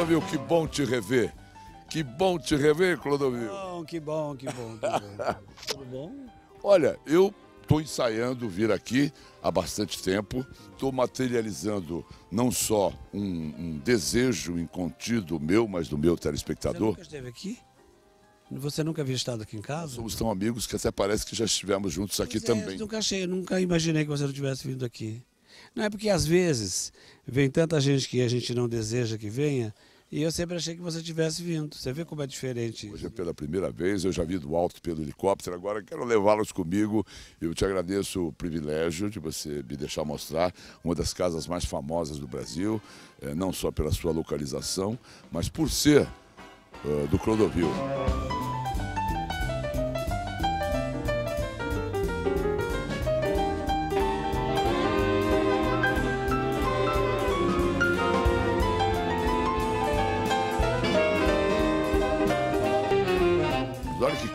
Clodovil, que bom te rever. Que bom te rever, Clodovil. Que bom, que bom, que bom. Tudo bom? Olha, eu estou ensaiando vir aqui há bastante tempo. Estou materializando não só um, um, desejo incontido meu, mas do meu telespectador. Você nunca esteve aqui? Você nunca havia estado aqui em casa? Somos tão amigos que até parece que já estivemos juntos aqui é, também. nunca achei, nunca imaginei que você não tivesse vindo aqui. Não é porque às vezes vem tanta gente que a gente não deseja que venha e eu sempre achei que você tivesse vindo. Você vê como é diferente. Hoje é pela primeira vez, eu já vi do alto pelo helicóptero, agora quero levá-los comigo. Eu te agradeço o privilégio de você me deixar mostrar uma das casas mais famosas do Brasil, eh, não só pela sua localização, mas por ser eh, do Clodovil.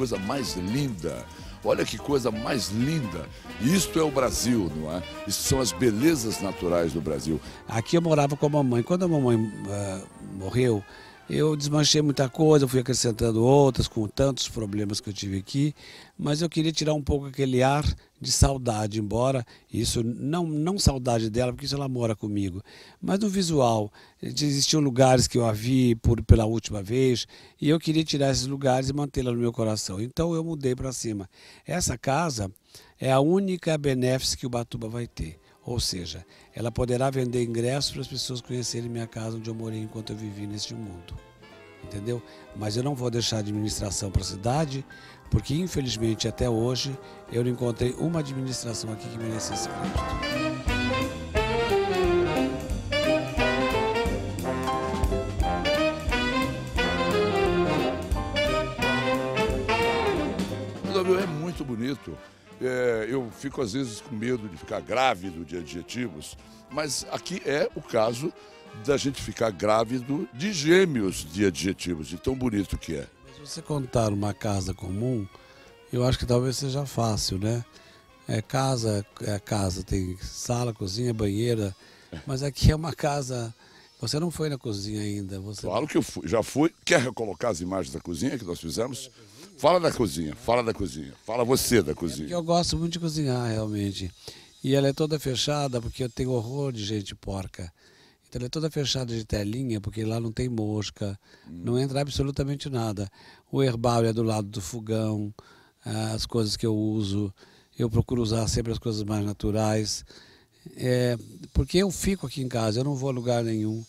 coisa mais linda. Olha que coisa mais linda. Isto é o Brasil, não é? Isso são as belezas naturais do Brasil. Aqui eu morava com a mamãe. Quando a mamãe uh, morreu, eu desmanchei muita coisa, fui acrescentando outras com tantos problemas que eu tive aqui, mas eu queria tirar um pouco aquele ar de saudade, embora isso não não saudade dela, porque isso ela mora comigo, mas no visual existiam lugares que eu a vi por pela última vez e eu queria tirar esses lugares e mantê-la no meu coração. Então eu mudei para cima. Essa casa é a única benefício que o Batuba vai ter. Ou seja, ela poderá vender ingressos para as pessoas conhecerem minha casa onde eu morei enquanto eu vivi neste mundo. Entendeu? Mas eu não vou deixar a administração para a cidade, porque infelizmente até hoje eu não encontrei uma administração aqui que merecesse crédito. é muito bonito. É, eu fico às vezes com medo de ficar grávido de adjetivos, mas aqui é o caso da gente ficar grávido de gêmeos de adjetivos, de tão bonito que é. Se você contar uma casa comum, eu acho que talvez seja fácil, né? É casa, é casa, tem sala, cozinha, banheira, mas aqui é uma casa. Você não foi na cozinha ainda? Você... Claro que eu fui, já fui. Quer recolocar as imagens da cozinha que nós fizemos? Fala da cozinha, fala da cozinha, fala você da cozinha. É eu gosto muito de cozinhar, realmente. E ela é toda fechada porque eu tenho horror de gente porca. Então ela é toda fechada de telinha porque lá não tem mosca, hum. não entra absolutamente nada. O herbário é do lado do fogão, ah, as coisas que eu uso, eu procuro usar sempre as coisas mais naturais. É, porque eu fico aqui em casa, eu não vou a lugar nenhum.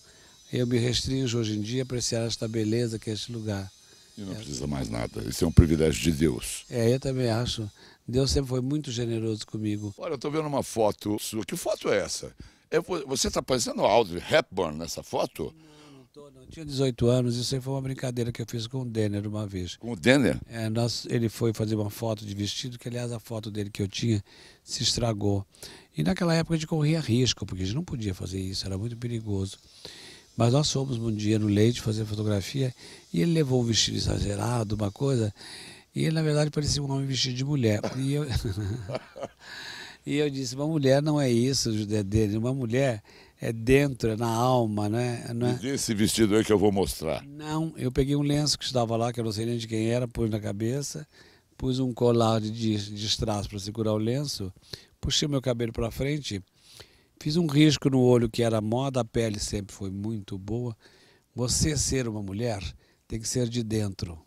Eu me restringo hoje em dia a apreciar esta beleza que é este lugar. E não é. precisa mais nada. Isso é um privilégio de Deus. É, eu também acho. Deus sempre foi muito generoso comigo. Olha, eu estou vendo uma foto sua. Que foto é essa? É, você está parecendo o Audrey Hepburn nessa foto? Não, não tô, não. Eu tinha 18 anos, isso aí foi uma brincadeira que eu fiz com o Denner uma vez. Com o Denner? É, nós, ele foi fazer uma foto de vestido, que aliás a foto dele que eu tinha se estragou. E naquela época a gente corria risco, porque a gente não podia fazer isso, era muito perigoso. Mas nós fomos um dia no Leite fazer fotografia e ele levou um vestido exagerado, uma coisa. E ele, na verdade, parecia um homem vestido de mulher. E eu, e eu disse: uma mulher não é isso, Judé dele. Uma mulher é dentro, é na alma, né? Não é... Esse vestido aí que eu vou mostrar. Não, eu peguei um lenço que estava lá, que eu não sei nem de quem era, pus na cabeça, pus um colar de, de, de strass para segurar o lenço, puxei meu cabelo para frente Fiz um risco no olho que era moda, a pele sempre foi muito boa. Você ser uma mulher tem que ser de dentro.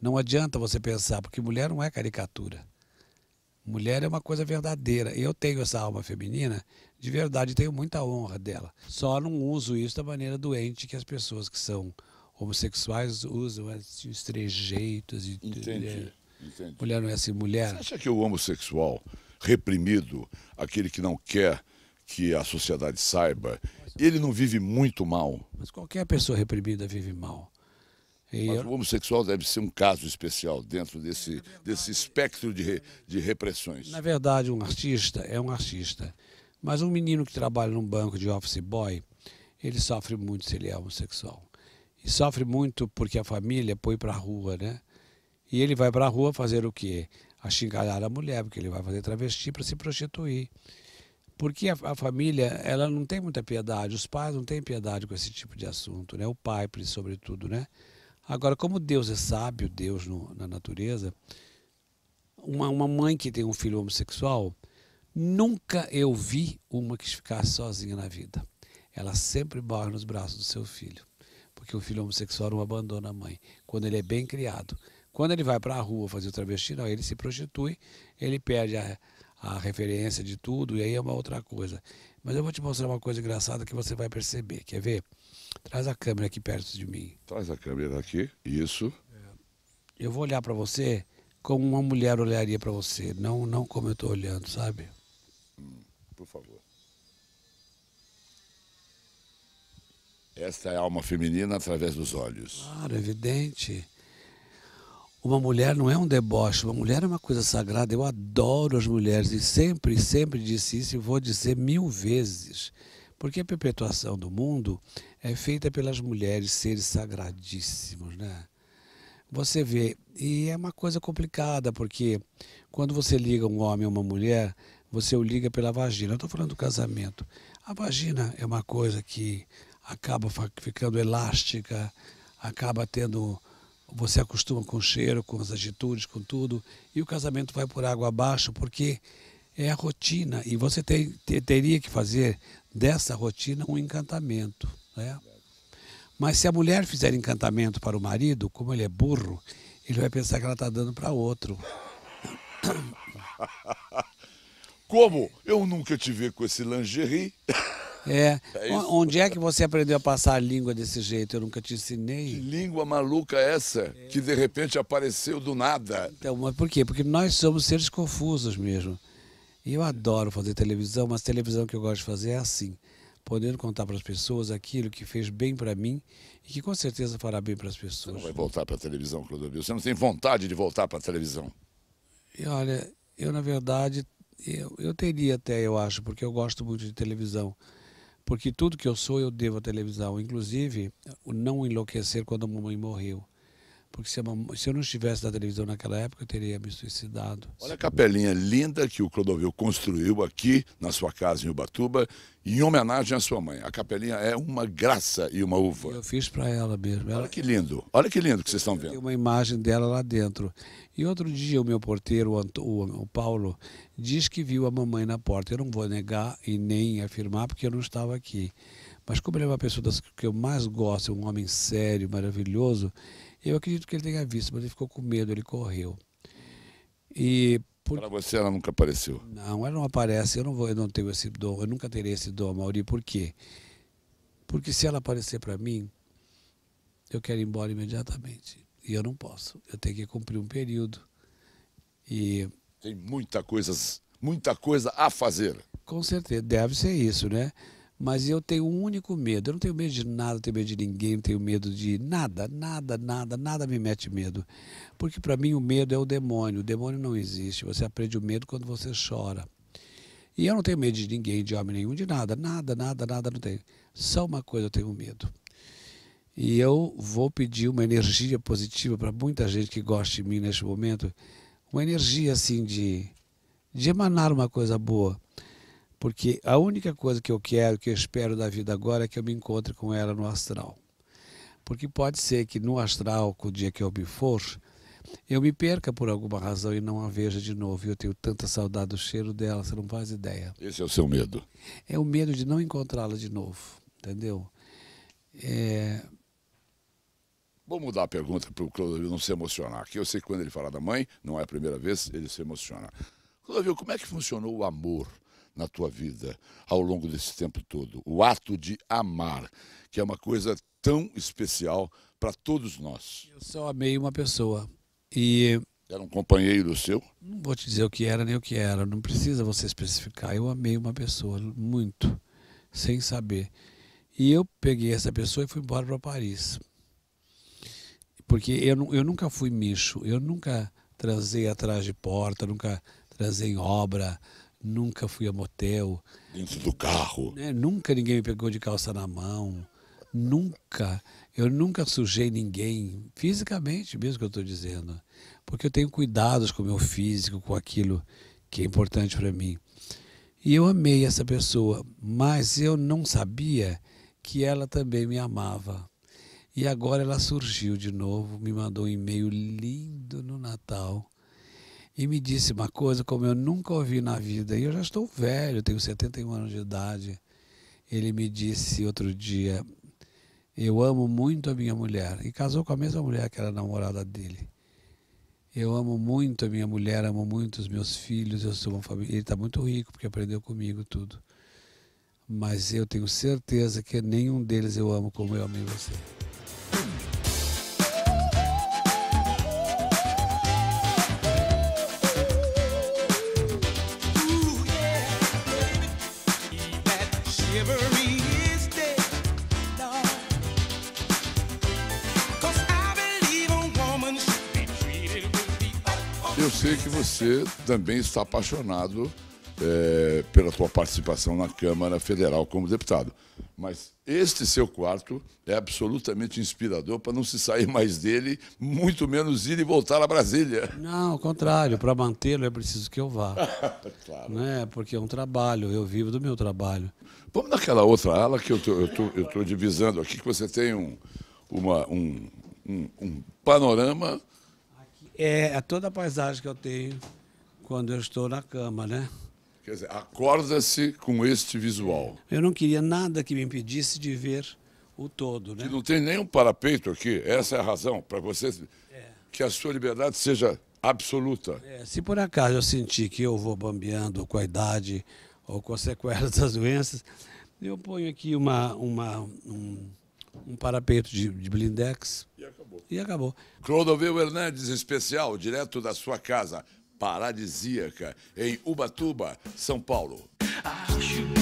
Não adianta você pensar, porque mulher não é caricatura. Mulher é uma coisa verdadeira. Eu tenho essa alma feminina, de verdade, tenho muita honra dela. Só não uso isso da maneira doente que as pessoas que são homossexuais usam os é, trejeitos. E, Entendi. É, entendi. Mulher não é assim, mulher. Você acha que o homossexual reprimido, aquele que não quer que a sociedade saiba, ele não vive muito mal. Mas qualquer pessoa reprimida vive mal. E Mas eu... o homossexual deve ser um caso especial dentro desse, verdade, desse espectro de, de repressões. Na verdade, um artista é um artista. Mas um menino que trabalha num banco de office boy, ele sofre muito se ele é homossexual. E sofre muito porque a família põe para a rua, né? E ele vai para a rua fazer o quê? xingalhar a mulher, porque ele vai fazer travesti para se prostituir. Porque a, a, família, ela não tem muita piedade, os pais não têm piedade com esse tipo de assunto, né? O pai, sobretudo, né? Agora, como Deus é sábio, Deus no, na natureza, uma, uma mãe que tem um filho homossexual, nunca eu vi uma que ficar sozinha na vida. Ela sempre morre nos braços do seu filho, porque o filho homossexual não abandona a mãe, quando ele é bem criado. Quando ele vai para a rua fazer o travesti, não, ele se prostitui, ele perde a a referência de tudo, e aí é uma outra coisa. Mas eu vou te mostrar uma coisa engraçada que você vai perceber. Quer ver? Traz a câmera aqui perto de mim. Traz a câmera aqui. Isso. É. Eu vou olhar para você como uma mulher olharia para você, não, não como eu estou olhando, sabe? Hum, por favor. Esta é a alma feminina através dos olhos. Claro, evidente. Uma mulher não é um deboche, uma mulher é uma coisa sagrada. Eu adoro as mulheres e sempre, sempre disse isso e vou dizer mil vezes. Porque a perpetuação do mundo é feita pelas mulheres, seres sagradíssimos, né? Você vê, e é uma coisa complicada, porque quando você liga um homem a uma mulher, você o liga pela vagina. Eu estou falando do casamento. A vagina é uma coisa que acaba ficando elástica, acaba tendo você acostuma com o cheiro, com as atitudes, com tudo, e o casamento vai por água abaixo porque é a rotina e você tem, teria que fazer dessa rotina um encantamento, né? Mas se a mulher fizer encantamento para o marido, como ele é burro, ele vai pensar que ela está dando para outro. Como? Eu nunca te vi com esse lingerie. É. é, é Onde é que você aprendeu a passar a língua desse jeito? Eu nunca te ensinei. Que língua maluca é essa é. que de repente apareceu do nada? Então, mas por quê? Porque nós somos seres confusos mesmo. E eu adoro fazer televisão, mas televisão que eu gosto de fazer é assim, podendo contar para as pessoas aquilo que fez bem para mim e que com certeza fará bem para as pessoas. Você não vai voltar para a televisão, Clodovil? Você não tem vontade de voltar para a televisão? E olha, eu na verdade, eu, eu teria até, eu acho, porque eu gosto muito de televisão porque tudo que eu sou eu devo à televisão, inclusive o não enlouquecer quando a mamãe morreu. Porque se eu, não estivesse na televisão naquela época, eu teria me suicidado. Olha a capelinha linda que o Clodovil construiu aqui na sua casa em Ubatuba, em homenagem à sua mãe. A capelinha é uma graça e uma uva. Eu fiz para ela mesmo. Ela... Olha que lindo, olha que lindo que vocês estão vendo. Tem uma imagem dela lá dentro. E outro dia o meu porteiro, o, o Paulo, diz que viu a mamãe na porta. Eu não vou negar e nem afirmar porque eu não estava aqui. Mas como ele é uma pessoa das que eu mais gosto, é um homem sério, maravilhoso, eu acredito que ele tenha visto, mas ele ficou com medo, ele correu. E por... Para você ela nunca apareceu? Não, ela não aparece, eu não vou, eu não tenho esse dom, eu nunca terei esse dom, Mauri, por quê? Porque se ela aparecer para mim, eu quero ir embora imediatamente. E eu não posso. Eu tenho que cumprir um período. E tem muita coisa, muita coisa a fazer. Com certeza, deve ser isso, né? Mas eu tenho um único medo. Eu não tenho medo de nada, não tenho medo de ninguém, não tenho medo de nada, nada, nada, nada me mete medo. Porque para mim o medo é o demônio. O demônio não existe. Você aprende o medo quando você chora. E eu não tenho medo de ninguém, de homem nenhum, de nada, nada, nada, nada, não tenho. Só uma coisa eu tenho medo. E eu vou pedir uma energia positiva para muita gente que gosta de mim neste momento, uma energia assim de, de emanar uma coisa boa. Porque a única coisa que eu quero, que eu espero da vida agora é que eu me encontre com ela no astral. Porque pode ser que no astral, com o dia que eu me for, eu me perca por alguma razão e não a veja de novo. Eu tenho tanta saudade do cheiro dela, você não faz ideia. Esse é o seu medo? É o medo de não encontrá-la de novo, entendeu? É... Vou mudar a pergunta para o Clodovil não se emocionar, que eu sei que quando ele fala da mãe, não é a primeira vez, ele se emociona. Clodovil, como é que funcionou o amor na tua vida ao longo desse tempo todo. O ato de amar, que é uma coisa tão especial para todos nós. Eu só amei uma pessoa e era um companheiro seu? Não vou te dizer o que era nem o que era, não precisa você especificar. Eu amei uma pessoa muito, sem saber. E eu peguei essa pessoa e fui embora para Paris. Porque eu, eu nunca fui micho, eu nunca transei atrás de porta, nunca transei em obra, Nunca fui a motel. Dentro do carro. Né? Nunca ninguém me pegou de calça na mão. Nunca. Eu nunca sujei ninguém, fisicamente mesmo que eu estou dizendo. Porque eu tenho cuidados com o meu físico, com aquilo que é importante para mim. E eu amei essa pessoa, mas eu não sabia que ela também me amava. E agora ela surgiu de novo, me mandou um e-mail lindo no Natal e me disse uma coisa como eu nunca ouvi na vida. E eu já estou velho, tenho 71 anos de idade. Ele me disse outro dia: Eu amo muito a minha mulher. E casou com a mesma mulher que era namorada dele. Eu amo muito a minha mulher, amo muito os meus filhos. Eu sou uma família. Ele está muito rico porque aprendeu comigo tudo. Mas eu tenho certeza que nenhum deles eu amo como eu amei você. Eu sei que você também está apaixonado é, pela sua participação na Câmara Federal como deputado. Mas este seu quarto é absolutamente inspirador para não se sair mais dele, muito menos ir e voltar a Brasília. Não, ao contrário, para mantê-lo é preciso que eu vá. claro. Né? Porque é um trabalho, eu vivo do meu trabalho. Vamos naquela outra ala que eu estou divisando aqui, que você tem um, uma, um, um, um panorama é, é toda a paisagem que eu tenho quando eu estou na cama, né? Quer dizer, acorda-se com este visual. Eu não queria nada que me impedisse de ver o todo, né? Que não tem nenhum parapeito aqui, essa é a razão, para você é. que a sua liberdade seja absoluta. É, se por acaso eu sentir que eu vou bambeando com a idade ou com as sequelas das doenças, eu ponho aqui uma, uma um um parapeito de, de blindex. E acabou. E acabou. Clodovil Hernandes, especial, direto da sua casa, paradisíaca, em Ubatuba, São Paulo. Acho